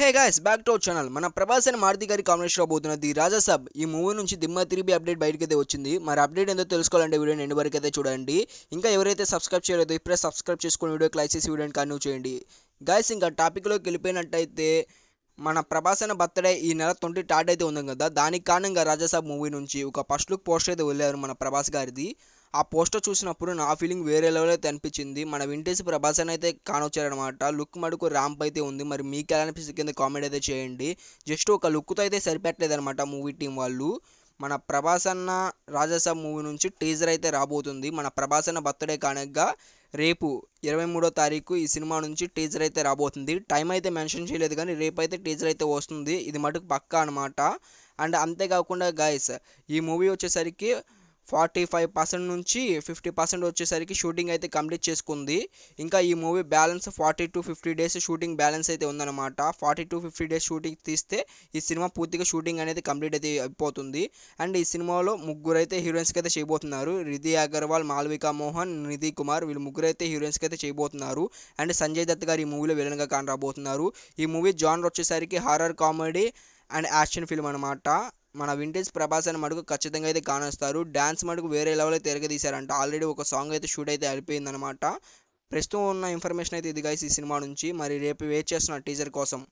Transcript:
hey guys back to channel మన Prabhas and Maruti గారి combination రాబోతున్న ది రాజాసాబ్ ఈ మూవీ నుంచి దిమ్మ తిరిగి అప్డేట్ బయటకైతే వచ్చింది మరి అప్డేట్ ఏందో తెలుసుకోవాలంటే వీడియో ఎండ్ వరకు అయితే చూడండి ఇంకా ఎవరైతే సబ్స్క్రైబ్ చేయలేదో ఇప్పుడే సబ్స్క్రైబ్ చేసుకుని వీడియో లైక్ చేసి వీడియో కన్యూ చేయండి గాయస్ ఇంకా టాపిక్లోకి వెళ్ళిపోయినట్టయితే మన ప్రభాస్ అనే బర్త్డే ఈ నెల ట్వంటీ టాట్ అయితే ఉంది కదా దానికి కారణంగా రాజాసాబ్ మూవీ నుంచి ఒక ఫస్ట్ లుక్ పోస్టర్ అయితే వెళ్ళారు మన ప్రభాస్ గారిది ఆ పోస్టర్ చూసినప్పుడు నా ఫీలింగ్ వేరే లెవెల్ అయితే అనిపించింది మన వింటేజ్ ప్రభాస్ అని అయితే కానొచ్చారనమాట లుక్ మడుకు ర్యాంప్ అయితే ఉంది మరి మీకు ఎలా అనిపిస్తుంది కింద కామెంట్ అయితే చేయండి జస్ట్ ఒక లుక్తో అయితే సరిపెట్టలేదు అనమాట మూవీ టీం వాళ్ళు మన ప్రభాస్ అన్న రాజసాబ్ మూవీ నుంచి టీజర్ అయితే రాబోతుంది మన ప్రభాస్ అన్న బర్త్డే కానగా రేపు ఇరవై మూడో తారీఖు ఈ సినిమా నుంచి టీజర్ అయితే రాబోతుంది టైం అయితే మెన్షన్ చేయలేదు కానీ రేపు అయితే టీజర్ అయితే వస్తుంది ఇది మటుకు పక్కా అనమాట అండ్ అంతేకాకుండా గాయస్ ఈ మూవీ వచ్చేసరికి ఫార్టీ ఫైవ్ పర్సెంట్ నుంచి ఫిఫ్టీ పర్సెంట్ వచ్చేసరికి షూటింగ్ అయితే కంప్లీట్ చేసుకుంది ఇంకా ఈ movie balance forty to fifty days shooting balance అయితే ఉందన్నమాట forty to fifty days shooting తీస్తే ఈ సినిమా పూర్తిగా షూటింగ్ అనేది కంప్లీట్ అయితే అయిపోతుంది అండ్ ఈ సినిమాలో ముగ్గురు అయితే హీరోయిన్స్కి అయితే చేయబోతున్నారు రిధి అగర్వాల్ మాల్విక మోహన్ నిధి కుమార్ వీళ్ళు ముగ్గురు అయితే హీరోయిన్స్కి అయితే చేయబోతున్నారు అండ్ సంజయ్ దత్ గారు ఈ మూవీలో విలన్గా కానరాబోతున్నారు ఈ మూవీ జానర్ వచ్చేసరికి horror comedy and action film అనమాట మన వింటేజ్ ప్రభాస్ అని మటుకు ఖచ్చితంగా అయితే కానొస్తారు డ్యాన్స్ మటుకు వేరే లెవెల్ తిరగదీశారంట ఆల్రెడీ ఒక సాంగ్ అయితే షూట్ అయితే అనమాట ప్రస్తుతం ఉన్న ఇన్ఫర్మేషన్ అయితే ఇది గైస్ ఈ సినిమా నుంచి మరి రేపు వెయిట్ చేస్తున్న టీజర్ కోసం